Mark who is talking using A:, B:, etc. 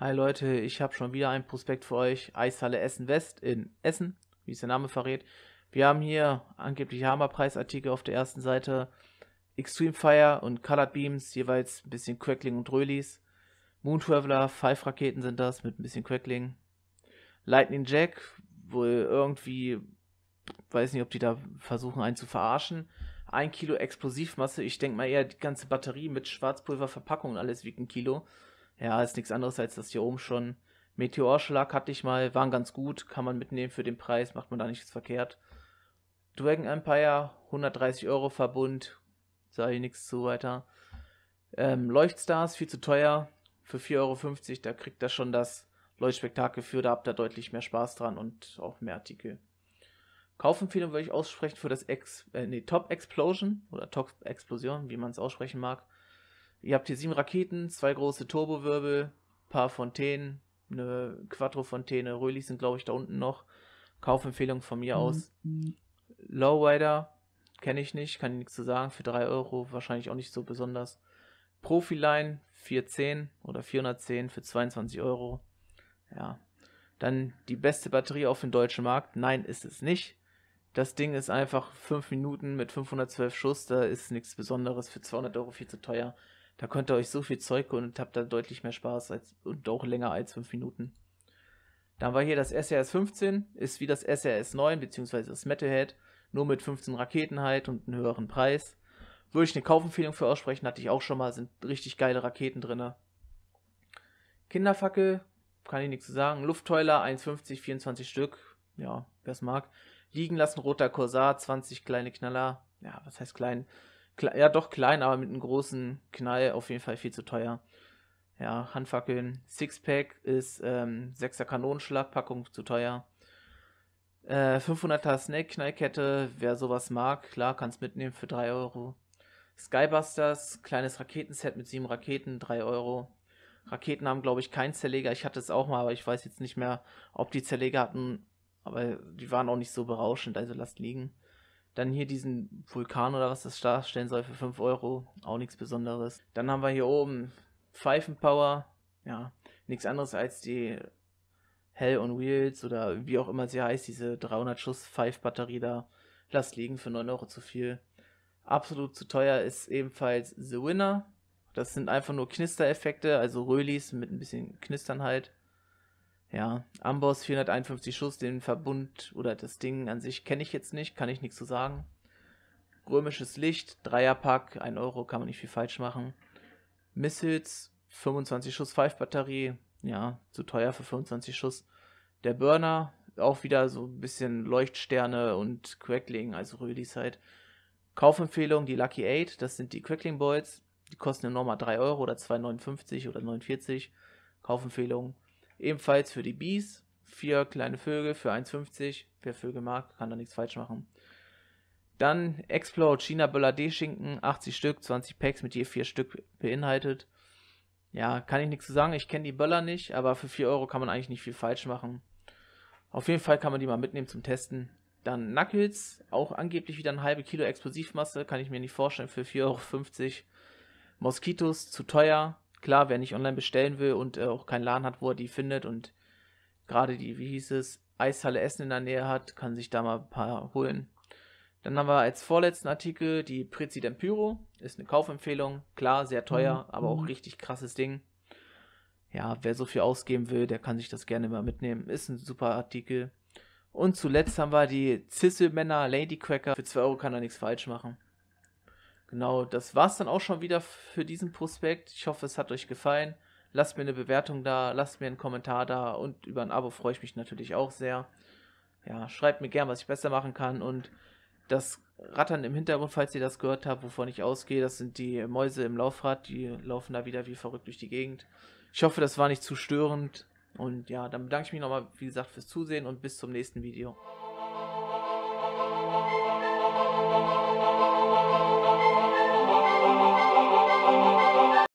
A: Hi Leute, ich habe schon wieder einen Prospekt für euch. Eishalle Essen West in Essen, wie es der Name verrät. Wir haben hier angeblich Hammerpreisartikel auf der ersten Seite. Extreme Fire und Colored Beams, jeweils ein bisschen Crackling und Rölis. Moon Traveler, Five Raketen sind das mit ein bisschen Crackling. Lightning Jack, wohl irgendwie, weiß nicht, ob die da versuchen einen zu verarschen. Ein Kilo Explosivmasse, ich denke mal eher die ganze Batterie mit Schwarzpulververpackung und alles wiegt ein Kilo. Ja, ist nichts anderes als das hier oben schon. Meteorschlag hatte ich mal, waren ganz gut, kann man mitnehmen für den Preis, macht man da nichts verkehrt. Dragon Empire, 130 Euro Verbund, sage ich nichts zu weiter. Ähm, Leuchtstars, viel zu teuer, für 4,50 Euro, da kriegt er schon das Leuchtspektakel für, da habt ihr deutlich mehr Spaß dran und auch mehr Artikel. Kaufempfehlung würde ich aussprechen für das Ex äh, nee, Top Explosion oder Top Explosion, wie man es aussprechen mag. Ihr habt hier sieben Raketen, zwei große Turbowirbel, paar Fontänen, eine Quattro-Fontäne, Röhlis sind glaube ich da unten noch. Kaufempfehlung von mir mhm. aus. Lowrider kenne ich nicht, kann ich nichts zu sagen, für 3 Euro wahrscheinlich auch nicht so besonders. Profiline 410 oder 410 für 22 Euro. Ja. Dann die beste Batterie auf dem deutschen Markt. Nein, ist es nicht. Das Ding ist einfach 5 Minuten mit 512 Schuss, da ist nichts Besonderes, für 200 Euro viel zu teuer. Da könnt ihr euch so viel Zeug holen und habt da deutlich mehr Spaß als, und auch länger als 5 Minuten. Dann war hier das SRS 15, ist wie das SRS 9 bzw. das Metalhead, nur mit 15 Raketen halt und einem höheren Preis. Würde ich eine Kaufempfehlung für aussprechen, hatte ich auch schon mal, sind richtig geile Raketen drin. Kinderfackel, kann ich nichts zu sagen. Luftheuler 1,50, 24 Stück, ja, wer es mag. Liegen lassen, roter Corsar, 20 kleine Knaller, ja, was heißt klein? ja doch klein, aber mit einem großen Knall auf jeden Fall viel zu teuer. Ja, Handfackeln. Sixpack ist ähm, 6er Kanonenschlagpackung zu teuer. Äh, 500er Snake-Knallkette, wer sowas mag, klar, kann es mitnehmen für 3 Euro. Skybusters, kleines Raketenset mit 7 Raketen, 3 Euro. Raketen haben, glaube ich, keinen Zerleger. Ich hatte es auch mal, aber ich weiß jetzt nicht mehr, ob die Zerleger hatten. Aber die waren auch nicht so berauschend, also lasst liegen. Dann hier diesen Vulkan oder was das darstellen soll für 5 Euro. Auch nichts Besonderes. Dann haben wir hier oben Pfeifenpower. Ja, nichts anderes als die Hell on Wheels oder wie auch immer sie heißt, diese 300 Schuss Pfeif-Batterie da. Lasst liegen für 9 Euro zu viel. Absolut zu teuer ist ebenfalls The Winner. Das sind einfach nur Knistereffekte, also Rölis mit ein bisschen Knistern halt. Ja, Amboss 451 Schuss, den Verbund oder das Ding an sich kenne ich jetzt nicht, kann ich nichts zu sagen. Römisches Licht, Dreierpack, 1 Euro, kann man nicht viel falsch machen. Missiles, 25 Schuss 5 Batterie, ja, zu teuer für 25 Schuss. Der Burner, auch wieder so ein bisschen Leuchtsterne und Crackling, also Rölis halt. Kaufempfehlung, die Lucky 8, das sind die Crackling Boys, die kosten ja nochmal 3 Euro oder 2,59 oder 49. Kaufempfehlung. Ebenfalls für die Bees, vier kleine Vögel für 1,50. Wer Vögel mag, kann da nichts falsch machen. Dann Explode China Böller d Schinken, 80 Stück, 20 Packs mit je 4 Stück beinhaltet. Ja, kann ich nichts zu sagen, ich kenne die Böller nicht, aber für 4 Euro kann man eigentlich nicht viel falsch machen. Auf jeden Fall kann man die mal mitnehmen zum Testen. Dann Knuckles, auch angeblich wieder ein halbe Kilo Explosivmasse, kann ich mir nicht vorstellen, für 4,50 Euro. Moskitos, zu teuer, klar, wer nicht online bestellen will und äh, auch keinen Laden hat, wo er die findet und gerade die, wie hieß es, Eishalle Essen in der Nähe hat, kann sich da mal ein paar holen. Dann haben wir als vorletzten Artikel die Prezi Pyro. Ist eine Kaufempfehlung. Klar, sehr teuer, mhm. aber auch mhm. richtig krasses Ding. Ja, wer so viel ausgeben will, der kann sich das gerne mal mitnehmen. Ist ein super Artikel. Und zuletzt haben wir die Zisselmänner Lady Cracker. Für 2 Euro kann er nichts falsch machen. Genau, das war's dann auch schon wieder für diesen Prospekt. Ich hoffe, es hat euch gefallen. Lasst mir eine Bewertung da, lasst mir einen Kommentar da und über ein Abo freue ich mich natürlich auch sehr. Ja, schreibt mir gern, was ich besser machen kann und das Rattern im Hintergrund, falls ihr das gehört habt, wovon ich ausgehe, das sind die Mäuse im Laufrad, die laufen da wieder wie verrückt durch die Gegend. Ich hoffe, das war nicht zu störend und ja, dann bedanke ich mich nochmal, wie gesagt, fürs Zusehen und bis zum nächsten Video.